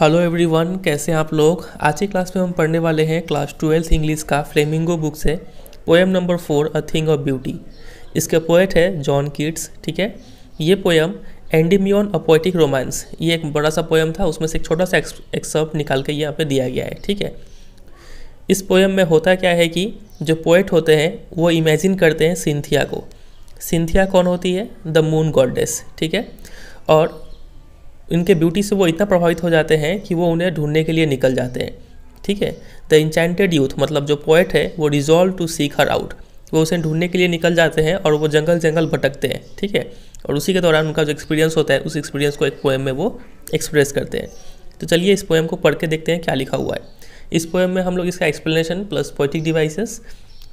Hello everyone कैसे हैं आप लोग आज की क्लास में हम पढ़ने वाले हैं क्लास ट्वेल्थ इंग्लिश का फ्लेमिंगो बुक से poem number four a thing of beauty इसके पोएट है जॉन किट्स ठीक है ये poem Endymion a poetic romance ये एक बड़ा सा पोएम था उसमें से एक छोटा सा एक्सर्प निकाल के यहाँ पर दिया गया है ठीक है इस पोएम में होता क्या है कि जो पोएट होते हैं वो इमेजिन करते हैं सिंथिया को सिंथिया कौन होती है द मून गॉडेस ठीक है और इनके ब्यूटी से वो इतना प्रभावित हो जाते हैं कि वो उन्हें ढूंढने के लिए निकल जाते हैं ठीक है द इंचाइंटेड यूथ मतलब जो पोएट है वो resolve to seek her out वो उसे ढूंढने के लिए निकल जाते हैं और वो जंगल जंगल भटकते हैं ठीक है और उसी के दौरान उनका जो एक्सपीरियंस होता है उस एक्सपीरियंस को एक पोएम में वो एक्सप्रेस करते हैं तो चलिए इस पोएम को पढ़ के देखते हैं क्या लिखा हुआ है इस पोएम में हम लोग इसका explanation plus poetic devices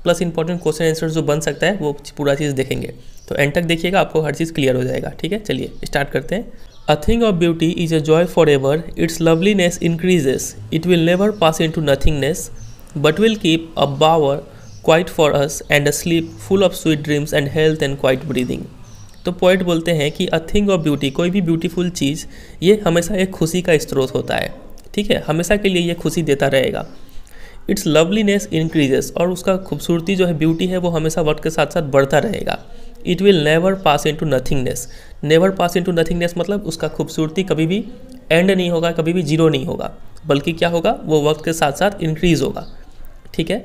plus important question answer जो बन सकता है वो पूरा चीज़ देखेंगे तो एंड तक देखिएगा आपको हर चीज़ क्लियर हो जाएगा ठीक है चलिए स्टार्ट करते हैं A thing of beauty is a joy forever, its loveliness increases, it will never pass into nothingness, but will keep a bower quiet for us and a sleep full of sweet dreams and health and quiet breathing. तो poet बोलते हैं कि अ thing of beauty कोई भी beautiful चीज़ ये हमेशा एक खुशी का स्रोत होता है ठीक है हमेशा के लिए ये खुशी देता रहेगा इट्स लवलीनेस इंक्रीजेस और उसका खूबसूरती जो है ब्यूटी है वो हमेशा वक्त के साथ साथ बढ़ता रहेगा it will never pass into nothingness never pass into nothingness मतलब उसका खूबसूरती कभी भी एंड नहीं होगा कभी भी जीरो नहीं होगा बल्कि क्या होगा वो वक्त के साथ साथ इंक्रीज होगा ठीक है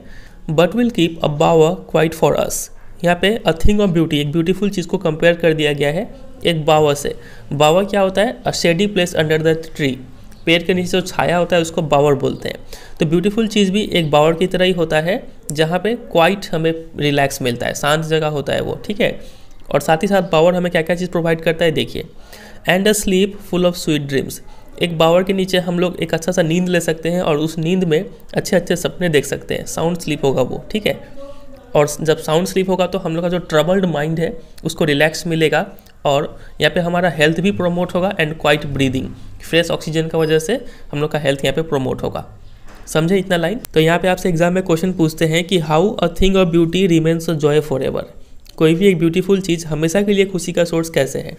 but will keep a bower quiet for us यहाँ पे अ थिंग ऑफ ब्यूटी एक ब्यूटीफुल चीज़ को कंपेयर कर दिया गया है एक बावा से बावा क्या होता है a shady place under the tree पेड़ के नीचे जो छाया होता है उसको बावर बोलते हैं तो ब्यूटीफुल चीज़ भी एक बावर की तरह ही होता है जहाँ पे क्वाइट हमें रिलैक्स मिलता है शांत जगह होता है वो ठीक है और साथ ही साथ बावर हमें क्या क्या चीज़ प्रोवाइड करता है देखिए and a sleep full of sweet dreams एक बावर के नीचे हम लोग एक अच्छा सा नींद ले सकते हैं और उस नींद में अच्छे अच्छे सपने देख सकते हैं साउंड स्लीप होगा वो ठीक है और जब साउंड स्लीप होगा तो हम लोग का जो ट्रबल्ड माइंड है उसको रिलैक्स मिलेगा और यहाँ पे हमारा हेल्थ भी प्रमोट होगा and quiet breathing fresh oxygen का वजह से हम लोग का हेल्थ यहाँ पे प्रमोट होगा समझे इतना लाइन तो यहाँ पे आपसे एग्जाम में क्वेश्चन पूछते हैं कि how a thing of beauty remains joy forever कोई भी एक ब्यूटीफुल चीज़ हमेशा के लिए खुशी का सोर्स कैसे है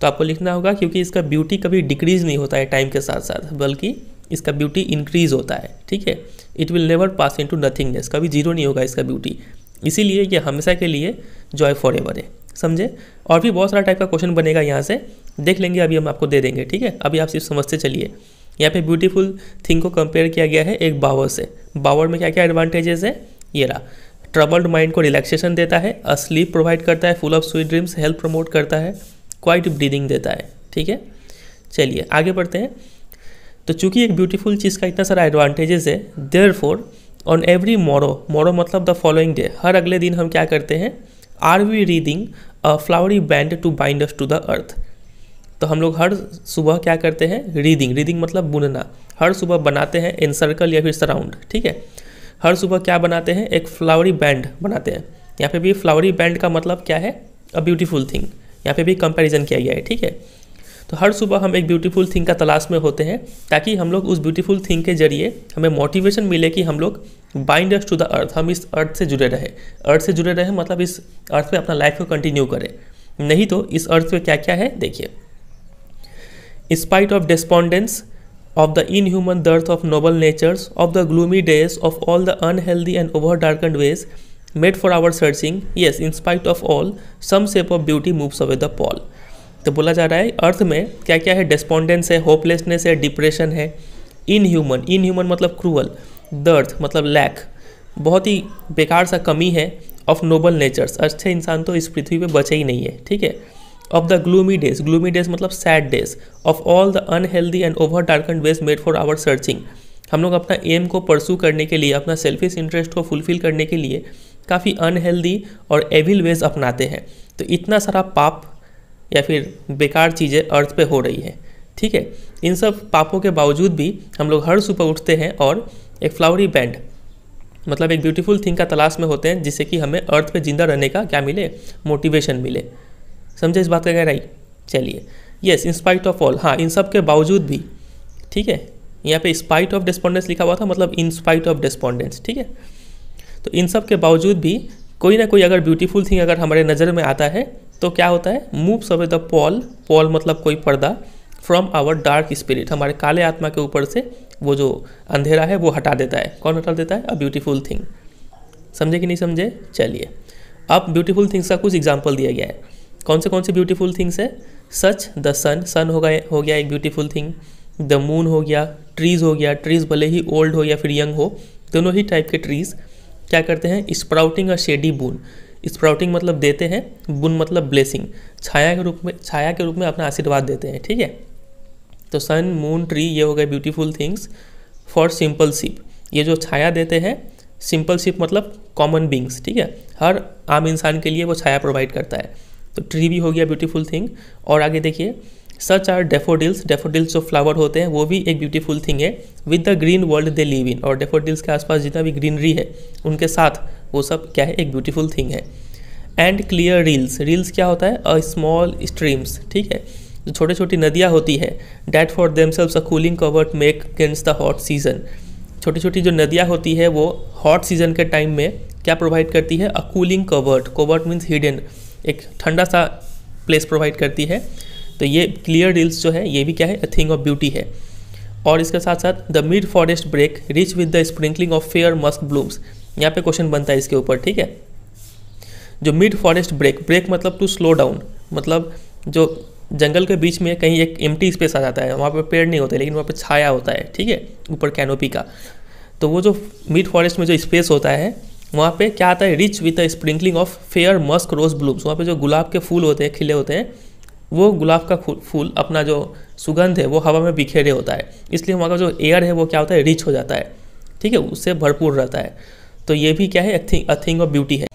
तो आपको लिखना होगा क्योंकि इसका ब्यूटी कभी डिक्रीज नहीं होता है टाइम के साथ साथ बल्कि इसका ब्यूटी इंक्रीज होता है ठीक है it will never pass into nothingness कभी जीरो नहीं होगा इसका ब्यूटी इसीलिए ये हमेशा के लिए जॉय फॉर एवर है समझे और भी बहुत सारा टाइप का क्वेश्चन बनेगा यहाँ से देख लेंगे अभी हम आपको दे देंगे ठीक है अभी आप सिर्फ समझते चलिए यहाँ पे ब्यूटीफुल थिंग को कंपेयर किया गया है एक बावर से बावर में क्या क्या एडवांटेजेस है ये रहा ट्रबल्ड माइंड को रिलैक्सेशन देता है स्लीप प्रोवाइड करता है full of sweet dreams health promote करता है क्वाइट ब्रीदिंग देता है ठीक है चलिए आगे बढ़ते हैं तो चूंकि एक ब्यूटीफुल चीज़ का इतना सारा एडवांटेजेस है देयर फोर ऑन एवरी मोरो मोरो मतलब द फॉलोइंग डे हर अगले दिन हम क्या करते हैं are we wreathing a flowery band to bind us to the earth तो हम लोग हर सुबह क्या करते हैं रीडिंग रीडिंग मतलब बुनना हर सुबह बनाते हैं इन सर्कल या फिर सराउंड ठीक है हर सुबह क्या बनाते हैं एक फ्लावरी बैंड बनाते हैं यहाँ पे भी फ्लावरी बैंड का मतलब क्या है अ ब्यूटीफुल थिंग यहाँ पे भी कंपैरिजन किया गया है ठीक है तो हर सुबह हम एक ब्यूटीफुल थिंग का तलाश में होते हैं ताकि हम लोग उस ब्यूटीफुल थिंग के जरिए हमें मोटिवेशन मिले कि हम लोग bind us to the earth हम इस अर्थ से जुड़े रहे अर्थ से जुड़े रहे मतलब इस अर्थ पर अपना लाइफ को कंटिन्यू करें नहीं तो इस अर्थ पर क्या क्या है देखिए spite of despondence, of the inhuman dearth of noble natures, of the gloomy days, of all the unhealthy and over darkened ways made for our searching, yes, in spite of all, some shape of beauty moves away the pall. तो बोला जा रहा है अर्थ में क्या क्या है despondence है होपलेसनेस है डिप्रेशन है इनह्यूमन इनह्यूमन मतलब क्रूअल दर्थ मतलब लैक बहुत ही बेकार सा कमी है ऑफ नोबल नेचर्स अच्छे इंसान तो इस पृथ्वी पे बचे ही नहीं है ठीक है of the gloomy days gloomy days मतलब sad days of all the unhealthy and over darkened ways made for our searching हम लोग अपना एम को परसू करने के लिए अपना सेल्फिश इंटरेस्ट को फुलफिल करने के लिए काफ़ी अनहेल्दी और एविल वेज अपनाते हैं तो इतना सारा पाप या फिर बेकार चीज़ें अर्थ पे हो रही है ठीक है इन सब पापों के बावजूद भी हम लोग हर सुबह उठते हैं और एक फ्लावरी बैंड मतलब एक ब्यूटीफुल थिंग का तलाश में होते हैं जिससे कि हमें अर्थ पे ज़िंदा रहने का क्या मिले मोटिवेशन मिले समझे इस बात का गहराई चलिए यस इंस्पाइट ऑफ ऑल हाँ इन सब के बावजूद भी ठीक है यहाँ पे स्पाइट ऑफ डिस्पोंडेंस लिखा हुआ था मतलब इंस्पाइट ऑफ डिस्पोंडेंस ठीक है तो इन सब के बावजूद भी कोई ना कोई अगर ब्यूटीफुल थिंग अगर हमारे नज़र में आता है तो क्या होता है moves away the pall pall मतलब कोई पर्दा फ्रॉम आवर डार्क स्पिरिट हमारे काले आत्मा के ऊपर से वो जो अंधेरा है वो हटा देता है कौन हटा देता है अ ब्यूटीफुल थिंग समझे कि नहीं समझे चलिए अब ब्यूटीफुल थिंग्स का कुछ एग्जाम्पल दिया गया है कौन से कौन से ब्यूटीफुल थिंग्स है सच द सन सन हो गया हो गया एक ब्यूटीफुल थिंग द मून हो गया ट्रीज़ हो गया ट्रीज़ भले ही ओल्ड हो या फिर यंग हो दोनों ही टाइप के ट्रीज़ क्या करते हैं स्प्राउटिंग और शेडी बून स्प्राउटिंग मतलब देते हैं बुन मतलब ब्लेसिंग छाया के रूप में छाया के रूप में अपना आशीर्वाद देते हैं ठीक है तो सन मून ट्री ये हो गए beautiful things for simple sheep ये जो छाया देते हैं सिंपल शिप मतलब कॉमन बींग्स ठीक है हर आम इंसान के लिए वो छाया प्रोवाइड करता है तो ट्री भी हो गया ब्यूटीफुल थिंग और आगे देखिए सच आर डेफोडिल्स डेफोडिल्स जो फ्लावर होते हैं वो भी एक ब्यूटीफुल थिंग है with the green world they live in और डेफोडिल्स के आसपास जितना भी ग्रीनरी है उनके साथ वो सब क्या है एक ब्यूटीफुल थिंग है एंड क्लियर रील्स रील्स क्या होता है अ स्मॉल स्ट्रीम्स ठीक है जो छोटी छोटी नदियाँ होती है that for them selves a cooling covert make against the hot season छोटी छोटी जो नदियाँ होती है वो हॉट सीजन के टाइम में क्या प्रोवाइड करती है a cooling covert covert means hidden एक ठंडा सा प्लेस प्रोवाइड करती है तो ये क्लियर रील्स जो है ये भी क्या है अ थिंग ऑफ ब्यूटी है और इसके साथ साथ the mid forest brake rich with the sprinkling of fair musk blooms यहाँ पे क्वेश्चन बनता है इसके ऊपर ठीक है जो मिड फॉरेस्ट ब्रेक ब्रेक मतलब टू स्लो डाउन मतलब जो जंगल के बीच में कहीं एक एम्प्टी स्पेस आ जाता है वहाँ पर पे पेड़ नहीं होते लेकिन वहाँ पर छाया होता है ठीक है ऊपर कैनोपी का तो वो जो मिड फॉरेस्ट में जो स्पेस होता है वहाँ पे क्या आता है rich with a sprinkling of fair musk rose blooms वहाँ पे जो गुलाब के फूल होते हैं खिले होते हैं वो गुलाब का फूल अपना जो सुगंध है वो हवा में बिखेरे होता है इसलिए वहाँ का जो एयर है वो क्या होता है रिच हो जाता है ठीक है उससे भरपूर रहता है तो ये भी क्या है अ थिंग ऑफ ब्यूटी है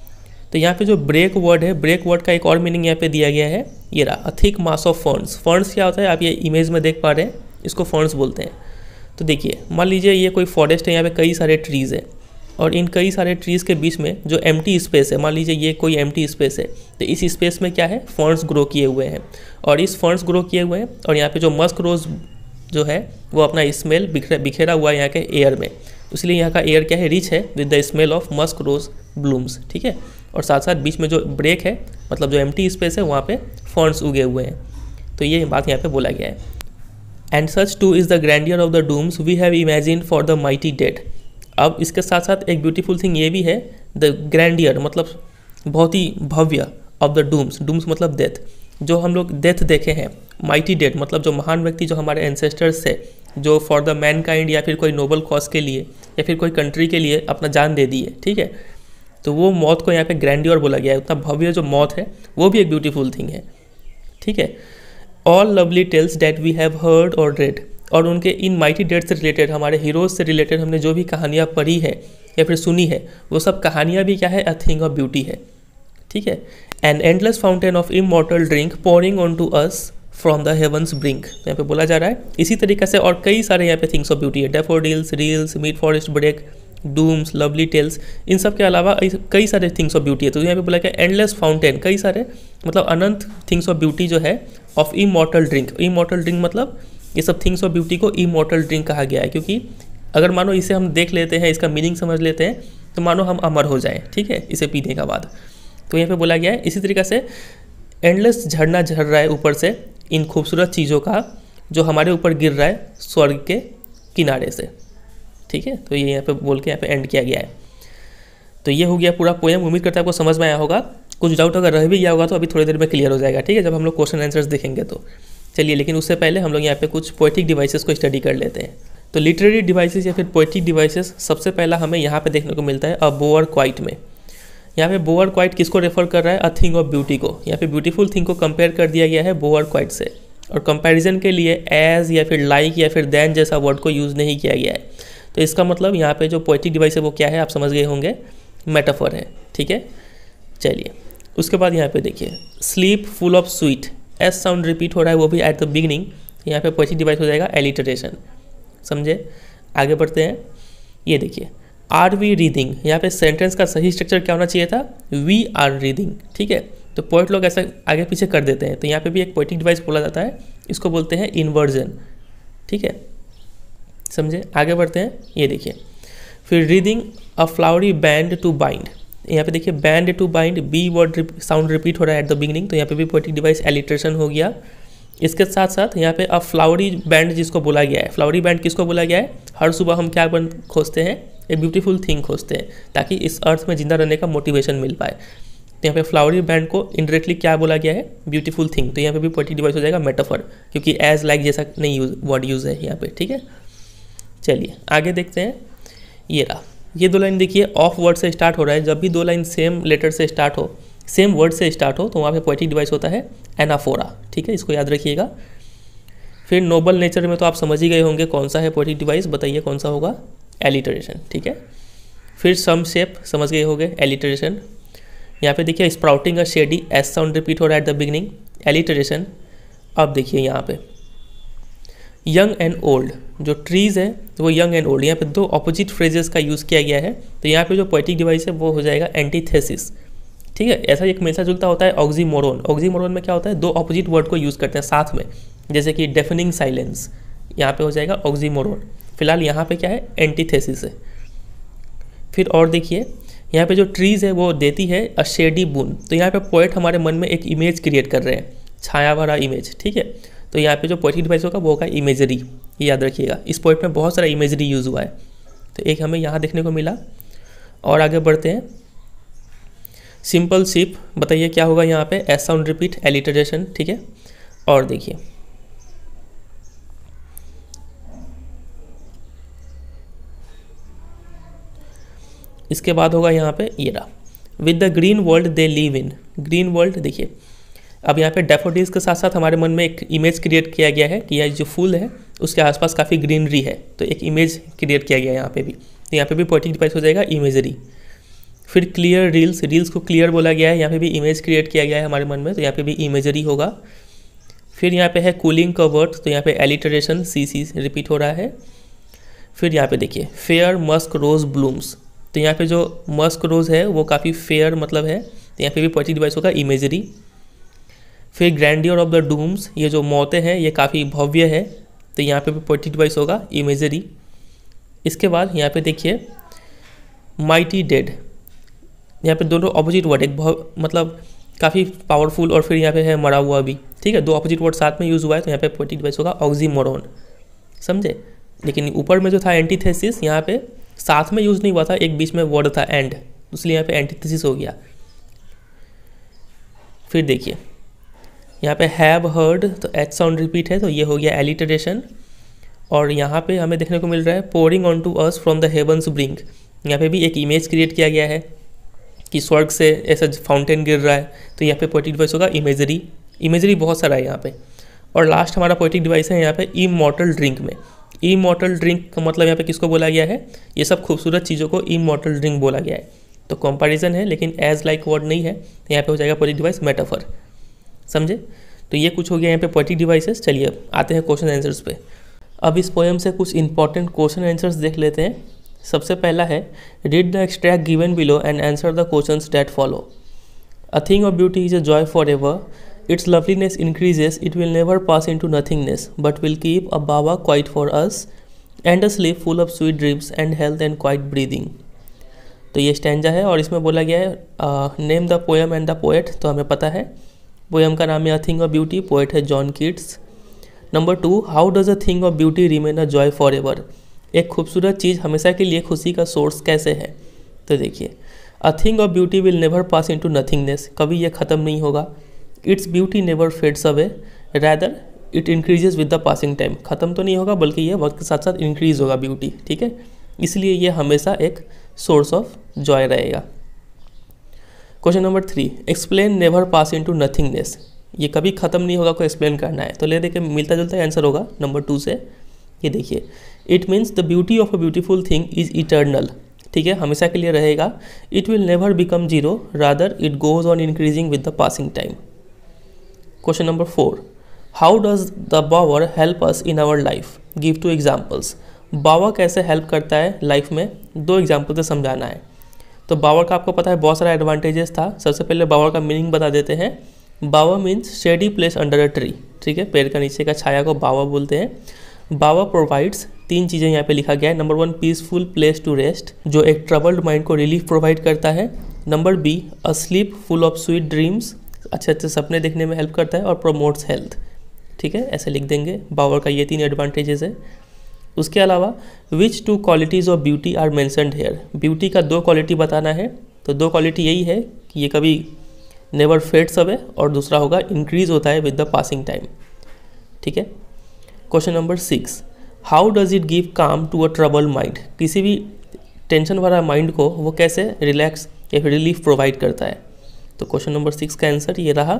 तो यहाँ पे जो ब्रेक वर्ड है ब्रेक वर्ड का एक और मीनिंग यहाँ पे दिया गया है ये रहा a thick mass of funds funds क्या होता है आप ये इमेज में देख पा रहे हैं इसको फंड्स बोलते हैं तो देखिए मान लीजिए ये कोई फॉरेस्ट है यहाँ पे कई सारे ट्रीज़ है और इन कई सारे ट्रीज़ के बीच में जो एम स्पेस है मान लीजिए ये कोई एम स्पेस है तो इस स्पेस में क्या है फंड्स ग्रो किए हुए हैं और इस फंड्स ग्रो किए हुए हैं और यहाँ पे जो मस्क रोज जो है वो अपना स्मेल बिखरा बिखेरा हुआ है यहाँ के एयर में तो इसलिए यहाँ का एयर क्या है रिच है with the smell of musk rose blooms ठीक है और साथ साथ बीच में जो ब्रेक है मतलब जो एम स्पेस है वहाँ पर फंड्स उगे हुए हैं तो ये बात यहाँ पर बोला गया है and such too is the grandeur of the dooms we have imagine for the mighty dead अब इसके साथ साथ एक ब्यूटीफुल थिंग ये भी है द ग्रैंडियर मतलब बहुत ही भव्य ऑफ द डूम्स डूम्स मतलब डेथ जो हम लोग डेथ देखे हैं माइटी डेथ मतलब जो महान व्यक्ति जो हमारे एंसेस्टर्स थे जो फॉर द मैन काइंड या फिर कोई नोबल कॉज के लिए या फिर कोई कंट्री के लिए अपना जान दे दी है ठीक है तो वो मौत को यहाँ पे ग्रैंडियर बोला गया है उतना भव्य जो मौत है वो भी एक ब्यूटीफुल थिंग है ठीक है all lovely tales that we have heard और रेड और उनके इन माइटी डेट से रिलेटेड हमारे हीरोज़ से रिलेटेड हमने जो भी कहानियाँ पढ़ी है या फिर सुनी है वो सब कहानियाँ भी क्या है अ थिंग ऑफ ब्यूटी है ठीक है an endless fountain of immortal drink pouring on to us from the heavens brink यहाँ पे बोला जा रहा है इसी तरीके से और कई सारे यहाँ पे थिंग्स ऑफ ब्यूटी है daffodils rills mid forest brake dooms lovely tales इन सब के अलावा कई सारे थिंग्स ऑफ ब्यूटी है तो यहाँ पे बोला गया एंडलेस फाउंटेन कई सारे मतलब अनंत थिंग्स ऑफ ब्यूटी जो है of immortal drink immortal drink मतलब ये सब थिंग्स ऑफ ब्यूटी को इमोटल ड्रिंक कहा गया है क्योंकि अगर मानो इसे हम देख लेते हैं इसका मीनिंग समझ लेते हैं तो मानो हम अमर हो जाएं ठीक है इसे पीने का बाद तो यहाँ पे बोला गया है इसी तरीके से एंडलेस झरना झर रहा है ऊपर से इन खूबसूरत चीज़ों का जो हमारे ऊपर गिर रहा है स्वर्ग के किनारे से ठीक है तो ये यहाँ पे बोल के यहाँ पे एंड किया गया है तो ये हो गया पूरा पोएम उम्मीद करता है आपको समझ में आया होगा कुछ डाउट अगर रह भी गया होगा तो अभी थोड़ी देर में क्लियर हो जाएगा ठीक है जब हम लोग क्वेश्चन आंसर्स देखेंगे तो चलिए लेकिन उससे पहले हम लोग यहाँ पे कुछ पोइटिक डिवाइसेस को स्टडी कर लेते हैं तो लिटरेरी डिवाइसेस या फिर पोइटिक डिवाइसेस सबसे पहला हमें यहाँ पे देखने को मिलता है अ बोअर क्वाइट में यहाँ पे बोअर क्वाइट किसको रेफर कर रहा है अ थिंग ऑफ ब्यूटी को यहाँ पे ब्यूटीफुल थिंग को कंपेयर कर दिया गया है बोअर क्वाइट से और कंपेरिजन के लिए एज या फिर लाइक like या फिर दैन जैसा वर्ड को यूज़ नहीं किया गया है तो इसका मतलब यहाँ पर जो पोइटिक डिवाइस है वो क्या है आप समझ गए होंगे मेटाफर है ठीक है चलिए उसके बाद यहाँ पे देखिए sleep full of sweet S sound repeat हो रहा है वो भी एट द बिगिनिंग यहाँ पे पॉजिटिव डिवाइस हो जाएगा एलिटरेशन समझे आगे बढ़ते हैं ये देखिए आर वी रीडिंग यहाँ पे सेंटेंस का सही स्ट्रक्चर क्या होना चाहिए था वी आर रीडिंग ठीक है तो पोइट लोग ऐसा आगे पीछे कर देते हैं तो यहाँ पे भी एक पोइटिक डिवाइस बोला जाता है इसको बोलते हैं इन्वर्जन ठीक है समझे आगे बढ़ते हैं ये देखिए फिर wreathing a flowery band to bind यहाँ पे देखिए band to bind B word sound repeat हो रहा है एट द बिगिनिंग तो यहाँ पे भी पोइटिक डिवाइस एलिट्रेशन हो गया इसके साथ साथ यहाँ पे अब फ्लावरी बैंड जिसको बोला गया है फ्लावरी बैंड किसको बोला गया है हर सुबह हम क्या बन खोजते हैं ए ब्यूटीफुल थिंग खोजते हैं ताकि इस अर्थ में जिंदा रहने का मोटिवेशन मिल पाए तो यहाँ पे फ्लावरी बैंड को इनडायरेक्टली क्या बोला गया है ब्यूटीफुल थिंग तो यहाँ पे भी पोइटिक डिवाइस हो जाएगा मेटाफर क्योंकि एज लाइक जैसा नहीं यूज वर्ड यूज़ है यहाँ पे ठीक है चलिए आगे देखते हैं ये रहा ये दो लाइन देखिए ऑफ वर्ड से स्टार्ट हो रहा है जब भी दो लाइन सेम लेटर से स्टार्ट हो सेम वर्ड से स्टार्ट हो तो वहाँ पे पोइटिक डिवाइस होता है एनाफोरा ठीक है इसको याद रखिएगा फिर नोबल नेचर में तो आप समझ ही गए होंगे कौन सा है पोइटिक डिवाइस बताइए कौन सा होगा एलिटरेशन ठीक है फिर सम शेप समझ गए होंगे एलिटरेशन यहाँ पे देखिए sprouting a shady S sound repeat हो रहा है एट द बिगिनिंग एलिटरेशन अब देखिए यहाँ पर यंग एंड ओल्ड जो ट्रीज़ है वो यंग एंड ओल्ड यहाँ पे दो ऑपोजिट फ्रेजेस का यूज़ किया गया है तो यहाँ पे जो पोइटिक डिवाइस है वो हो जाएगा एंटीथेसिस ठीक है ऐसा एक मिलता जुलता होता है ऑक्जीमोरोन ऑक्जीमोरोन में क्या होता है दो ऑपोजिट वर्ड को यूज़ करते हैं साथ में जैसे कि डेफिनिंग साइलेंस यहाँ पर हो जाएगा ऑक्जीमोरोन फिलहाल यहाँ पर क्या है एंटीथेसिस है फिर और देखिए यहाँ पे जो ट्रीज़ है वो देती है अ शेडी बून तो यहाँ पे पोइट हमारे मन में एक इमेज क्रिएट कर रहे हैं छाया भरा इमेज ठीक है तो यहाँ पे जो पोइटिक डिवाइस होगा वो होगा इमेजरी ये याद रखिएगा इस पॉइंट में बहुत सारा इमेजरी यूज़ हुआ है तो एक हमें यहाँ देखने को मिला और आगे बढ़ते हैं सिंपल सिप बताइए क्या होगा यहाँ पे एस साउंड रिपीट एलिटरेशन ठीक है और देखिए इसके बाद होगा यहाँ पे ये रहा with the green world they live in green world देखिए अब यहाँ पे डेफोडीज के साथ साथ हमारे मन में एक इमेज क्रिएट किया गया है कि यह जो फूल है उसके आसपास काफ़ी ग्रीनरी है तो एक इमेज क्रिएट किया गया है यहाँ पे भी तो यहाँ पे भी पोइटिक डिवाइस हो जाएगा इमेजरी फिर क्लियर रील्स रील्स को क्लियर बोला गया है यहाँ पे भी इमेज क्रिएट किया गया है हमारे मन में तो यहाँ पे भी इमेजरी होगा फिर यहाँ पे है कूलिंग कवर्ट तो यहाँ पे एलिटरेशन सी सी रिपीट हो रहा है फिर यहाँ पे देखिए फेयर मस्क रोज़ ब्लूम्स तो यहाँ पे जो मस्क रोज़ है वो काफ़ी फेयर मतलब है तो यहाँ पे भी पोइटिक डिवाइस होगा इमेजरी फिर ग्रैंडियर ऑफ द डूम्स ये जो मौतें हैं ये काफ़ी भव्य है तो यहाँ पे पोइटिक डिवाइस होगा इमेजरी इसके बाद यहाँ पे देखिए माइटी डेड यहाँ पे दोनों अपोजिट वर्ड एक मतलब काफ़ी पावरफुल और फिर यहाँ पे है मरा हुआ भी ठीक है दो अपोजिट वर्ड साथ में यूज़ हुआ है तो यहाँ पे पोइटिक डिवाइस होगा ऑक्जी समझे लेकिन ऊपर में जो था एंटीथेसिस यहाँ पर साथ में यूज़ नहीं हुआ था एक बीच में वर्ड था एंड तो इसलिए यहाँ पर एंटीथेसिस हो गया फिर देखिए यहाँ पे हैव हर्ड तो एच साउंड रिपीट है तो ये हो गया एलिटरेशन और यहाँ पे हमें देखने को मिल रहा है pouring on to us from the heavens brink यहाँ पे भी एक इमेज क्रिएट किया गया है कि स्वर्ग से ऐसा फाउंटेन गिर रहा है तो यहाँ पे पोइटिक डिवाइस होगा इमेजरी इमेजरी बहुत सारा है यहाँ पे और लास्ट हमारा पोइटिक डिवाइस है यहाँ पे इमोटल ड्रिंक में इमोटल ड्रिंक का मतलब यहाँ पे किसको बोला गया है ये सब खूबसूरत चीज़ों को इमोटल ड्रिंक बोला गया है तो कंपैरिजन है लेकिन एज लाइक वर्ड नहीं है तो यहाँ पे हो जाएगा पोइटिक डिवाइस मेटाफर समझे तो ये कुछ हो गया यहाँ पे पोइटिक डिवाइसेस चलिए अब आते हैं क्वेश्चन आंसर्स पे अब इस पोएम से कुछ इंपॉर्टेंट क्वेश्चन आंसर्स देख लेते हैं सबसे पहला है read the extract given below and answer the question that follow a thing of beauty is a joy forever its loveliness increases it will never pass into nothingness but will keep a bower quiet for us and a sleep full of sweet dreams and health and quiet breathing तो ये stanza है और इसमें बोला गया है name the poem and the poet तो हमें पता है पोएम का नाम है a thing of beauty poet है John Keats number two how does a thing of beauty remain a joy forever एक खूबसूरत चीज़ हमेशा के लिए खुशी का सोर्स कैसे है तो देखिए a thing of beauty will never pass into nothingness कभी यह ख़त्म नहीं होगा its beauty never fades away rather it increases with the passing time ख़त्म तो नहीं होगा बल्कि यह वक्त के साथ साथ इंक्रीज़ होगा ब्यूटी ठीक है इसलिए यह हमेशा एक सोर्स ऑफ जॉय रहेगा question number three explain never pass into nothingness ये कभी ख़त्म नहीं होगा को एक्सप्लेन करना है तो ले देखे मिलता जुलता आंसर होगा नंबर टू से ये देखिए it means the beauty of a beautiful thing is eternal ठीक है हमेशा के लिए रहेगा it will never become zero rather it goes on increasing with the passing time question number four how does the bower help us in our life give two examples bower कैसे help करता है life में दो example से तो समझाना है तो बावर का आपको पता है बहुत सारा एडवांटेजेस था सबसे पहले बावर का मीनिंग बता देते हैं bower means shady place under a tree ठीक है पेड़ का नीचे का छाया को बावर बोलते हैं बावर प्रोवाइड्स तीन चीज़ें यहाँ पे लिखा गया है number one peaceful place to rest जो एक ट्रबल्ड माइंड को रिलीफ प्रोवाइड करता है number B a sleep full of sweet dreams अच्छे अच्छे सपने देखने में हेल्प करता है और प्रोमोट्स हेल्थ ठीक है ऐसे लिख देंगे बावर का ये तीन एडवांटेजेस है उसके अलावा which two qualities of beauty are mentioned here beauty का दो क्वालिटी बताना है तो दो क्वालिटी यही है कि ये कभी नेवर फेड्स अवे और दूसरा होगा इंक्रीज होता है विद द पासिंग टाइम ठीक है question number six how does it give calm to a trouble mind किसी भी टेंशन भरा माइंड को वो कैसे रिलैक्स या फिर रिलीफ प्रोवाइड करता है तो क्वेश्चन नंबर सिक्स का आंसर ये रहा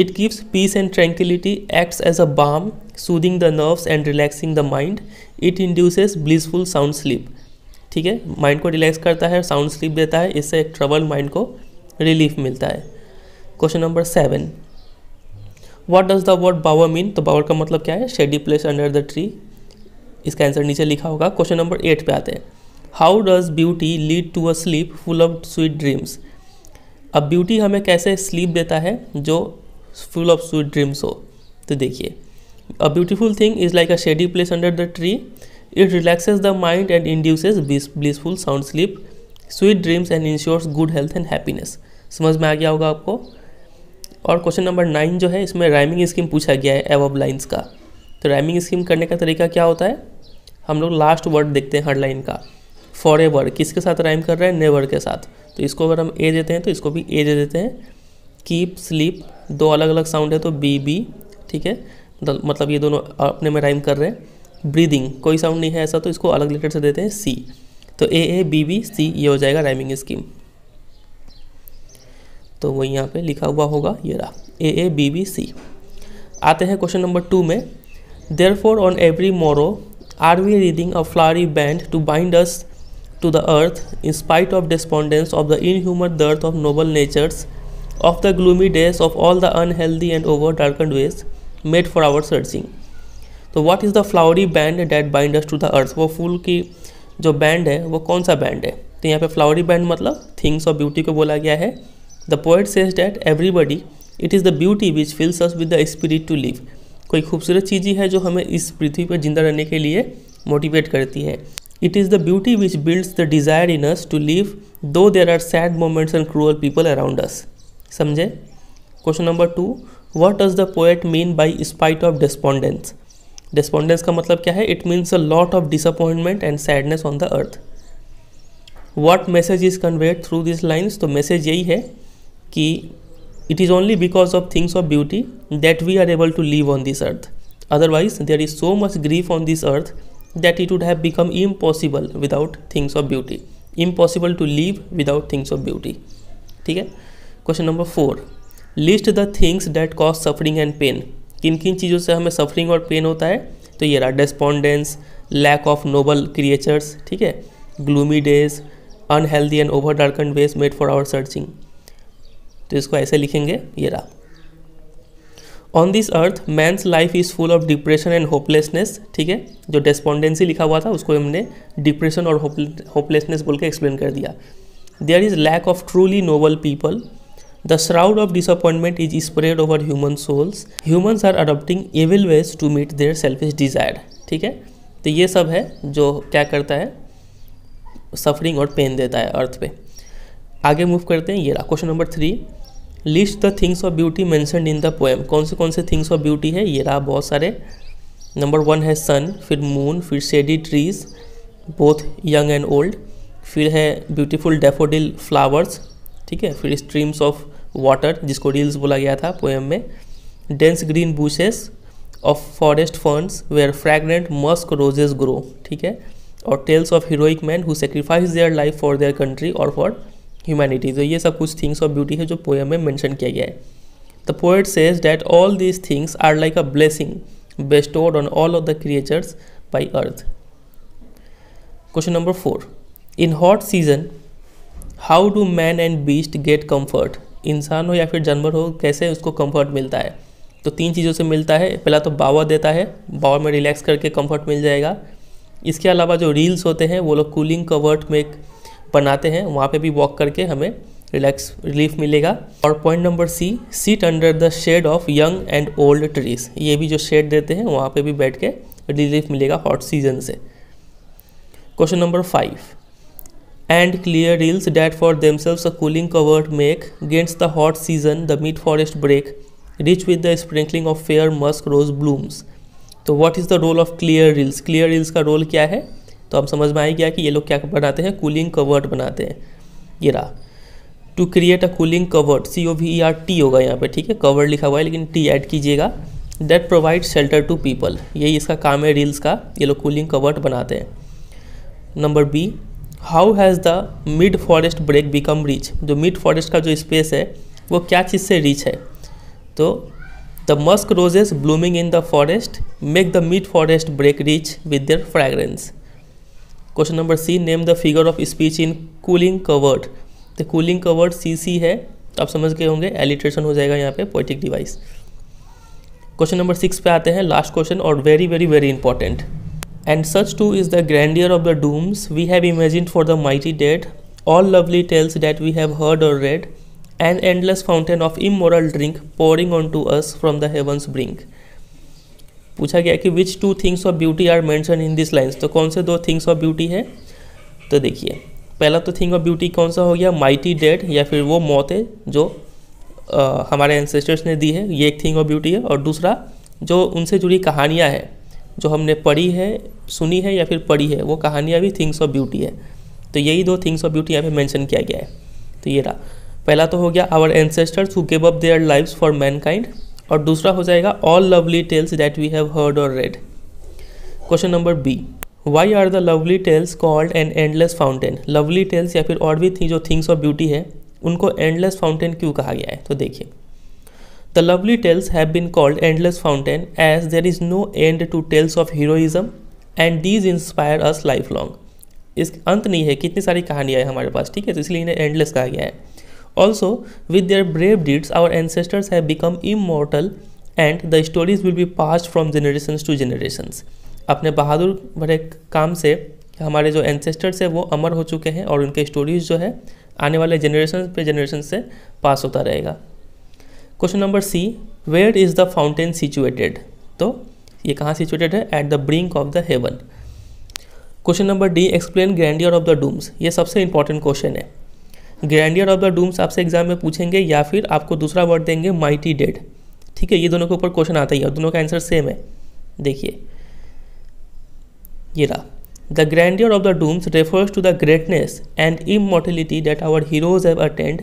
it gives peace and tranquillity acts as a balm soothing the nerves and relaxing the mind it induces blissful sound sleep ठीक है माइंड को रिलैक्स करता है साउंड स्लीप देता है इससे एक ट्रबल माइंड को रिलीफ मिलता है question number seven what does the word bower mean तो बावर का मतलब क्या है shady place under the tree इसका आंसर नीचे लिखा होगा क्वेश्चन नंबर एट पे आते हैं how does beauty lead to a sleep full of sweet dreams अब ब्यूटी हमें कैसे स्लीप देता है जो फुल ऑफ स्वीट ड्रीम्स हो तो देखिए A beautiful thing is like a shady place under the tree. It relaxes the mind and induces blissful sound sleep sweet dreams and ensures good health and happiness समझ में आ गया होगा आपको और question number nine जो है इसमें rhyming scheme पूछा गया है एवब लाइन्स का तो राइमिंग स्कीम करने का तरीका क्या होता है हम लोग लास्ट वर्ड देखते हैं हर लाइन का फॉर एवर किसके साथ राइम कर रहे हैं नेवर के साथ तो इसको अगर हम ए देते हैं तो इसको भी ए दे देते हैं कीप स्लीप दो अलग अलग साउंड है तो बी बी ठीक है मतलब ये दोनों अपने में राइम कर रहे हैं ब्रीदिंग कोई साउंड नहीं है ऐसा तो इसको अलग लेटर से देते हैं सी तो ए ए बी बी सी ये हो जाएगा राइमिंग स्कीम तो वही यहाँ पे लिखा हुआ होगा ये रहा A A B B C आते हैं क्वेश्चन नंबर टू में therefore on every morrow are we wreathing a flowery band to bind us the earth in spite of of of the the inhuman dearth of noble natures of the gloomy days of all the unhealthy and over darkened ways made for our searching तो what is the flowery band that bind to the earth वो फूल की जो band है वो कौन सा band है तो यहाँ पे फ्लावरी बैंड मतलब थिंग्स ऑफ ब्यूटी को बोला गया है the poet says that everybody it is the beauty which fills us with the spirit to live कोई खूबसूरत चीज़ ही है जो हमें इस पृथ्वी पर जिंदा रहने के लिए मोटिवेट करती है it is the beauty which builds the desire in us to live though there are sad moments and cruel people around us समझे question number two what does the poet mean by spite of despondence despondence का मतलब क्या है it means a lot of disappointment and sadness on the earth what message is conveyed through this lines तो message यही है कि it is only because of things of beauty that we are able to live on this earth otherwise there is so much grief on this earth that it would have become impossible without things of beauty impossible to live without things of beauty ठीक है question number four list the things that cause suffering and pain किन किन चीज़ों से हमें suffering और pen होता है तो ये रहा despondence lack of noble creatures ठीक है gloomy days unhealthy and over and ways made for our searching तो इसको ऐसे लिखेंगे ये रहा on this earth man's life is full of depression and hopelessness ठीक है जो डेस्पॉन्डेंसी लिखा हुआ था उसको हमने डिप्रेशन और होपलेसनेस बोल के एक्सप्लेन कर दिया there is lack of truly noble people The shroud of disappointment is spread over human souls. Humans are adopting evil ways to meet their selfish desire. ठीक है तो ये सब है जो क्या करता है सफरिंग और पेन देता है अर्थ पे आगे मूव करते हैं ये रहा question number three list the things of beauty mentioned in the poem कौन से कौन से थिंग्स ऑफ ब्यूटी है ये रहा बहुत सारे नंबर वन है सन फिर मून फिर shady trees both young and old फिर है ब्यूटीफुल डेफोडिल फ्लावर्स ठीक है फिर स्ट्रीम्स ऑफ वाटर जिसको रील्स बोला गया था पोएम में dense green bushes of forest ferns where fragrant musk roses grow ठीक है और tales of heroic man who sacrifice their life for their country और फॉर ह्यूमैनिटी तो ये सब कुछ थिंग्स ऑफ ब्यूटी है जो पोएम में मैंशन किया गया है the poet says that all these things are like a blessing bestowed on all of the creatures by earth question number four in hot season how do man and beast get comfort इंसान हो या फिर जानवर हो कैसे उसको comfort मिलता है तो तीन चीज़ों से मिलता है पहला तो बावर देता है बावर में रिलैक्स करके कंफर्ट मिल जाएगा इसके अलावा जो रील्स होते हैं वो लोग कूलिंग कवर्ट में बनाते हैं वहाँ पे भी वॉक करके हमें रिलैक्स रिलीफ मिलेगा और point number C seat under the shade of young and old trees ये भी जो शेड देते हैं वहाँ पे भी बैठ के रिलीफ मिलेगा हॉट सीजन से question number five clear clear reels for them themselves a cooling covered make gainst the hot season the mid forest brake rich with the sprinkling of fair musk rose blooms तो what is the role of clear reels clear reels का role क्या है तो हम समझ में आए गया कि ये लोग क्या बनाते हैं कूलिंग कवर्ट बनाते हैं ये रहा to create a cooling covert C O V E R T होगा यहाँ पे ठीक है कवर लिखा हुआ है लेकिन टी ऐड कीजिएगा that provide shelter to people यही इसका काम है रील्स का ये लोग कूलिंग कवर्ट बनाते हैं number B how has the mid forest brake become rich जो मिड फॉरेस्ट का जो स्पेस है वो क्या चीज़ से रिच है तो the musk roses blooming in the forest make the mid forest brake rich with their fragrance question number C name the figure of speech in cooling covert the cooling covert C C है तो आप समझ गए होंगे alliteration हो जाएगा यहाँ पे poetic device question number six पे आते हैं लास्ट क्वेश्चन और very very very important And such too is the grandeur of the dooms we have imagined for the mighty dead, all lovely tales that we have heard or read, an endless fountain of immoral drink pouring onto us from the heavens brink. पूछा गया कि which two things of beauty are mention in this lines तो कौन से दो things of beauty है तो देखिए पहला तो थिंग ऑफ ब्यूटी कौन सा हो गया माइटी डेड या फिर वो मौत है जो आ, हमारे एंसेस्टर्स ने दी है ये एक थिंग ऑफ ब्यूटी है और दूसरा जो उनसे जुड़ी कहानियाँ हैं जो हमने पढ़ी है सुनी है या फिर पढ़ी है वो कहानियाँ भी थिंग्स ऑफ ब्यूटी है तो यही दो थिंग्स ऑफ ब्यूटी यहाँ पे मेंशन किया गया है तो ये रहा पहला तो हो गया our ancestors who give up their lives for mankind और दूसरा हो जाएगा all lovely tales that we have heard और read question number B why are the lovely tales called an endless fountain lovely tales या फिर और भी थी जो थिंग्स ऑफ ब्यूटी है उनको एंडलेस फाउंटेन क्यों कहा गया है तो देखिए The lovely tales have been called endless fountain as there is no end to tales of heroism and these inspire us lifelong इस अंत नहीं है कितनी सारी कहानियाँ हैं हमारे पास ठीक है तो इसलिए इन्हें एंडलेस कहा गया है also with their brave deeds our ancestors have become immortal and the stories will be pass from generation to generation अपने बहादुर भरे काम से हमारे जो एनसेस्टर्स हैं वो अमर हो चुके हैं और उनके स्टोरीज जो है आने वाले जनरेशन पे जनरेशन से पास होता रहेगा question number C where is the fountain situated तो ये कहाँ सिचुएटेड है at the brink of the heaven question number D explain grandeur of the dooms ये सबसे इंपॉर्टेंट क्वेश्चन है ग्रैंडियर ऑफ द डूम्स आपसे एग्जाम में पूछेंगे या फिर आपको दूसरा वर्ड देंगे माइटी डेड ठीक है ये दोनों के ऊपर क्वेश्चन आता ही है दोनों का आंसर सेम है देखिए ये रहा the grandeur of the dooms refers to the greatness and immortality that our heroes have attained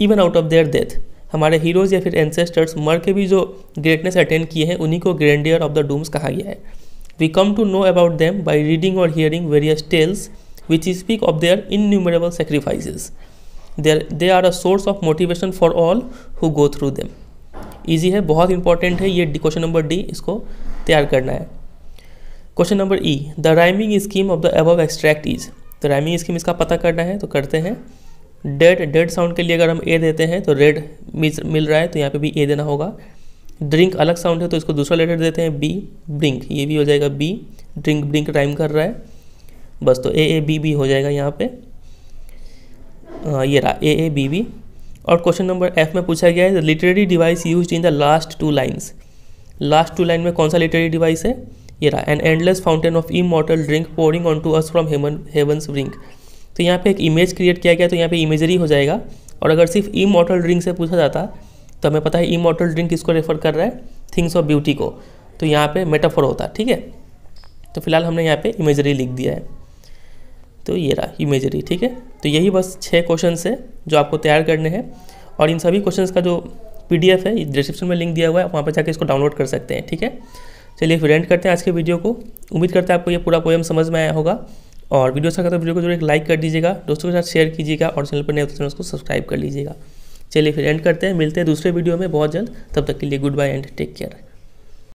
even out of their death हमारे हीरोज़ या फिर एंसेस्टर्स मर के भी जो ग्रेटनेस अटेंड किए हैं उन्हीं को ग्रैंडियर ऑफ द डूम्स कहा गया है we come to know about them by reading और hearing various tales which speak of their innumerable sacrifices there they are a source of motivation for all who go through them easy है बहुत important है ये question number D इसको तैयार करना है question number E the rhyming scheme of the above extract is तो rhyming scheme इसका पता करना है तो करते हैं डेड डेड साउंड के लिए अगर हम ए देते हैं तो रेड मिल रहा है तो यहाँ पे भी ए देना होगा ड्रिंक अलग साउंड है तो इसको दूसरा लेटर देते हैं बी ब्रिंक ये भी हो जाएगा बी ड्रिंक ब्रिंक टाइम कर रहा है बस तो ए ए बी बी हो जाएगा यहाँ पे आ, ये रहा ए ए बी बी और क्वेश्चन नंबर एफ में पूछा गया है the literary device use in the last two lines last two line में कौन सा लिटरेरी डिवाइस है ये रहा an endless fountain of immortal drink pouring on to us from heaven heavens brink तो यहाँ पे एक इमेज क्रिएट किया गया तो यहाँ पे इमेजरी हो जाएगा और अगर सिर्फ ई मॉटल ड्रिंक से पूछा जाता तो हमें पता है ई मॉटल ड्रिंक किसको रेफर कर रहा है थिंग्स ऑफ ब्यूटी को तो यहाँ पे मेटाफोर होता है ठीक है तो फिलहाल हमने यहाँ पे इमेजरी लिख दिया है तो ये रहा इमेजरी ठीक है तो यही बस छः क्वेश्चन है जो आपको तैयार करने हैं और इन सभी क्वेश्चन का जो पी है डिस्क्रिप्शन में लिंक दिया हुआ है वहाँ पर जाकर इसको डाउनलोड कर सकते हैं ठीक है चलिए फिर एंड करते हैं आज के वीडियो को उम्मीद करते हैं आपको ये पूरा पोएम समझ में आया होगा और वीडियो अच्छा लगा तो वीडियो को जरूर एक लाइक कर दीजिएगा दोस्तों के साथ शेयर कीजिएगा और चैनल पर नए तो चैनल को सब्सक्राइब कर लीजिएगा चलिए फिर एंड करते हैं मिलते हैं दूसरे वीडियो में बहुत जल्द तब तक के लिए goodbye and take care